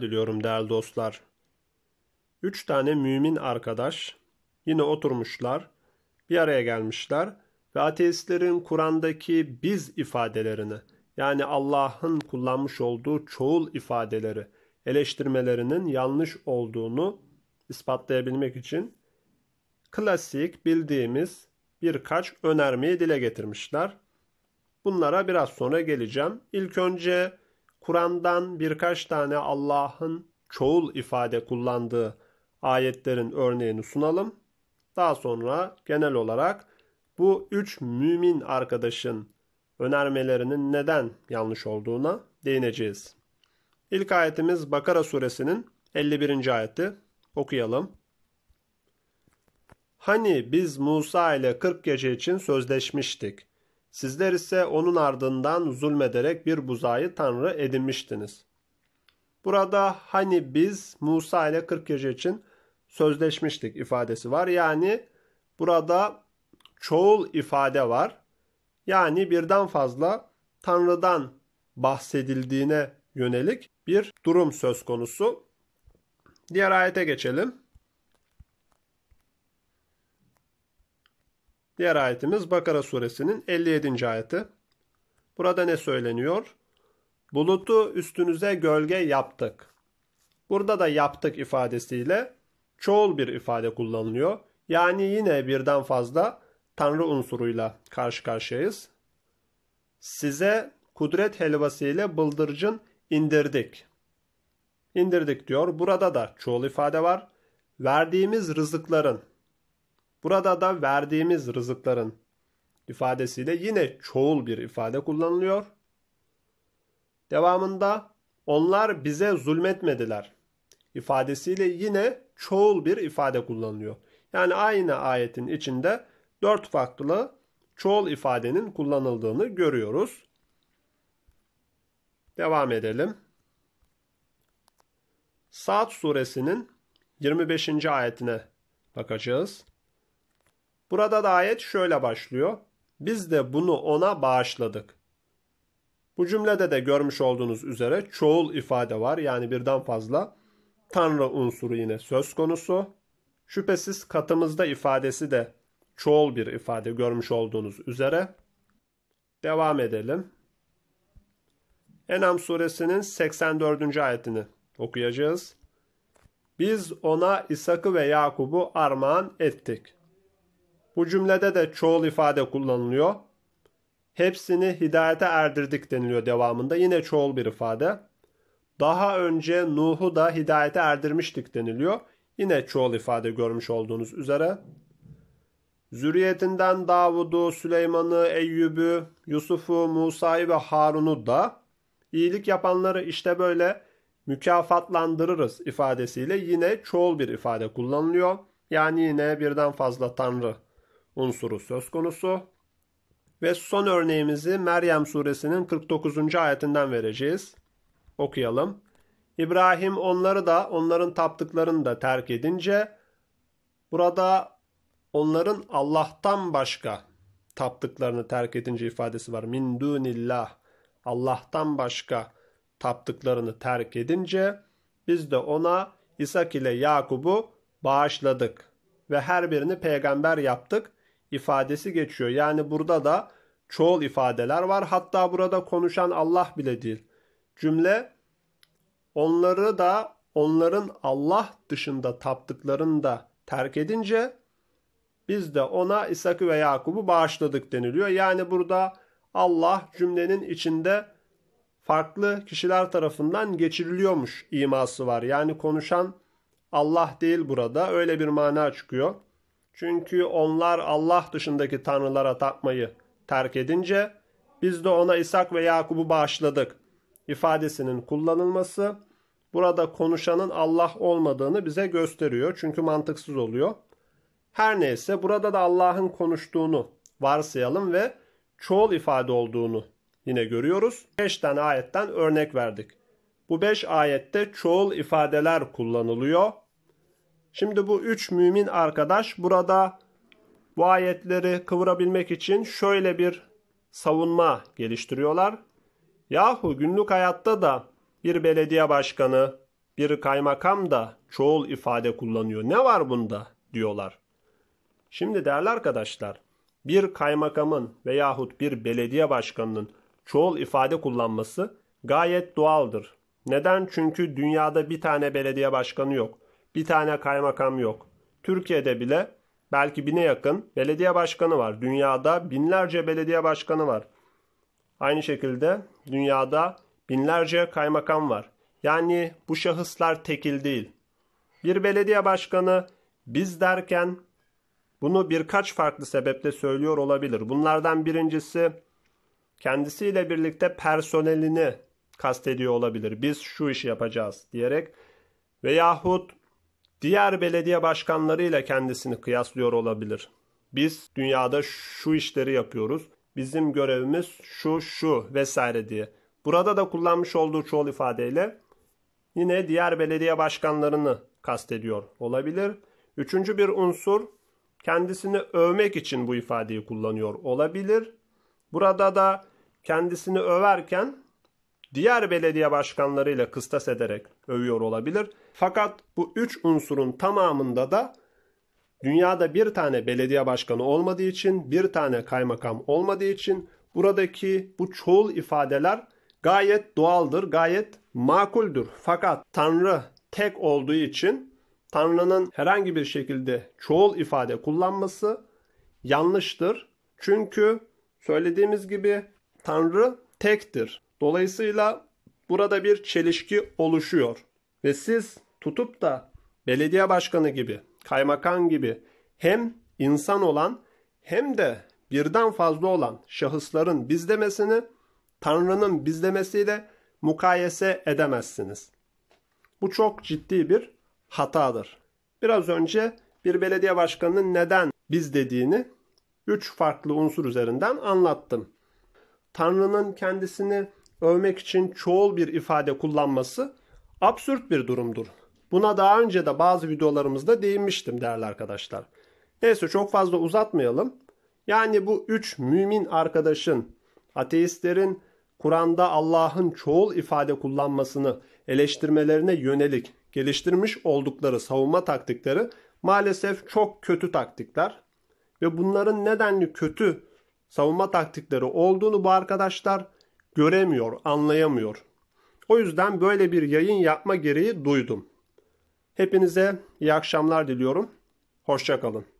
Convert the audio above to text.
diliyorum değerli dostlar. Üç tane mümin arkadaş yine oturmuşlar, bir araya gelmişler ve ateistlerin Kur'an'daki biz ifadelerini yani Allah'ın kullanmış olduğu çoğul ifadeleri eleştirmelerinin yanlış olduğunu ispatlayabilmek için klasik bildiğimiz birkaç önermeyi dile getirmişler. Bunlara biraz sonra geleceğim. İlk önce Kur'an'dan birkaç tane Allah'ın çoğul ifade kullandığı ayetlerin örneğini sunalım. Daha sonra genel olarak bu üç mümin arkadaşın önermelerinin neden yanlış olduğuna değineceğiz. İlk ayetimiz Bakara suresinin 51. ayeti. Okuyalım. Hani biz Musa ile 40 gece için sözleşmiştik. Sizler ise onun ardından zulmederek bir buzayı tanrı edinmiştiniz. Burada hani biz Musa ile 40 gece için sözleşmiştik ifadesi var. Yani burada çoğul ifade var. Yani birden fazla tanrıdan bahsedildiğine yönelik bir durum söz konusu. Diğer ayete geçelim. Diğer ayetimiz Bakara suresinin 57. ayeti. Burada ne söyleniyor? Bulutu üstünüze gölge yaptık. Burada da yaptık ifadesiyle çoğul bir ifade kullanılıyor. Yani yine birden fazla tanrı unsuruyla karşı karşıyayız. Size kudret helvası ile bıldırcın indirdik. İndirdik diyor. Burada da çoğul ifade var. Verdiğimiz rızıkların Burada da verdiğimiz rızıkların ifadesiyle yine çoğul bir ifade kullanılıyor. Devamında onlar bize zulmetmediler ifadesiyle yine çoğul bir ifade kullanılıyor. Yani aynı ayetin içinde dört farklı çoğul ifadenin kullanıldığını görüyoruz. Devam edelim. Saat suresinin 25. ayetine bakacağız. Burada da ayet şöyle başlıyor. Biz de bunu ona bağışladık. Bu cümlede de görmüş olduğunuz üzere çoğul ifade var. Yani birden fazla Tanrı unsuru yine söz konusu. Şüphesiz katımızda ifadesi de çoğul bir ifade görmüş olduğunuz üzere. Devam edelim. Enam suresinin 84. ayetini okuyacağız. Biz ona İshak'ı ve Yakub'u armağan ettik. Bu cümlede de çoğul ifade kullanılıyor. Hepsini hidayete erdirdik deniliyor devamında. Yine çoğul bir ifade. Daha önce Nuh'u da hidayete erdirmiştik deniliyor. Yine çoğul ifade görmüş olduğunuz üzere. Zürriyetinden Davud'u, Süleyman'ı, Eyyub'u, Yusuf'u, Musa'yı ve Harun'u da iyilik yapanları işte böyle mükafatlandırırız ifadesiyle yine çoğul bir ifade kullanılıyor. Yani yine birden fazla tanrı unsuru söz konusu. Ve son örneğimizi Meryem suresinin 49. ayetinden vereceğiz. Okuyalım. İbrahim onları da onların taptıklarını da terk edince burada onların Allah'tan başka taptıklarını terk edince ifadesi var. Min dunillah Allah'tan başka taptıklarını terk edince biz de ona İshak ile Yakub'u bağışladık ve her birini peygamber yaptık ifadesi geçiyor. Yani burada da çoğul ifadeler var. Hatta burada konuşan Allah bile değil. Cümle onları da onların Allah dışında taptıklarını da terk edince biz de ona İshak'ı ve Yakub'u bağışladık deniliyor. Yani burada Allah cümlenin içinde farklı kişiler tarafından geçiriliyormuş iması var. Yani konuşan Allah değil burada. Öyle bir mana çıkıyor. Çünkü onlar Allah dışındaki tanrılara tapmayı terk edince biz de ona İshak ve Yakub'u bağışladık ifadesinin kullanılması burada konuşanın Allah olmadığını bize gösteriyor. Çünkü mantıksız oluyor. Her neyse burada da Allah'ın konuştuğunu varsayalım ve çoğul ifade olduğunu yine görüyoruz. 5 tane ayetten örnek verdik. Bu 5 ayette çoğul ifadeler kullanılıyor. Şimdi bu üç mümin arkadaş burada bu ayetleri kıvırabilmek için şöyle bir savunma geliştiriyorlar. Yahu günlük hayatta da bir belediye başkanı, bir kaymakam da çoğul ifade kullanıyor. Ne var bunda diyorlar. Şimdi değerli arkadaşlar, bir kaymakamın veyahut bir belediye başkanının çoğul ifade kullanması gayet doğaldır. Neden? Çünkü dünyada bir tane belediye başkanı yok bir tane kaymakam yok. Türkiye'de bile belki bine yakın belediye başkanı var. Dünyada binlerce belediye başkanı var. Aynı şekilde dünyada binlerce kaymakam var. Yani bu şahıslar tekil değil. Bir belediye başkanı biz derken bunu birkaç farklı sebeple söylüyor olabilir. Bunlardan birincisi kendisiyle birlikte personelini kastediyor olabilir. Biz şu işi yapacağız diyerek veyahut Diğer belediye başkanlarıyla kendisini kıyaslıyor olabilir. Biz dünyada şu işleri yapıyoruz. Bizim görevimiz şu şu vesaire diye. Burada da kullanmış olduğu çoğul ifadeyle yine diğer belediye başkanlarını kastediyor olabilir. Üçüncü bir unsur kendisini övmek için bu ifadeyi kullanıyor olabilir. Burada da kendisini överken diğer belediye başkanlarıyla kıstas ederek övüyor olabilir. Fakat bu üç unsurun tamamında da dünyada bir tane belediye başkanı olmadığı için, bir tane kaymakam olmadığı için buradaki bu çoğul ifadeler gayet doğaldır, gayet makuldür. Fakat Tanrı tek olduğu için Tanrı'nın herhangi bir şekilde çoğul ifade kullanması yanlıştır. Çünkü söylediğimiz gibi Tanrı tektir. Dolayısıyla burada bir çelişki oluşuyor. Ve siz tutup da belediye başkanı gibi, kaymakam gibi hem insan olan hem de birden fazla olan şahısların biz demesini Tanrı'nın biz demesiyle mukayese edemezsiniz. Bu çok ciddi bir hatadır. Biraz önce bir belediye başkanının neden biz dediğini üç farklı unsur üzerinden anlattım. Tanrı'nın kendisini övmek için çoğul bir ifade kullanması absürt bir durumdur. Buna daha önce de bazı videolarımızda değinmiştim değerli arkadaşlar. Neyse çok fazla uzatmayalım. Yani bu üç mümin arkadaşın, ateistlerin Kur'an'da Allah'ın çoğul ifade kullanmasını eleştirmelerine yönelik geliştirmiş oldukları savunma taktikleri maalesef çok kötü taktikler. Ve bunların nedenli kötü savunma taktikleri olduğunu bu arkadaşlar göremiyor, anlayamıyor. O yüzden böyle bir yayın yapma gereği duydum. Hepinize iyi akşamlar diliyorum. Hoşçakalın.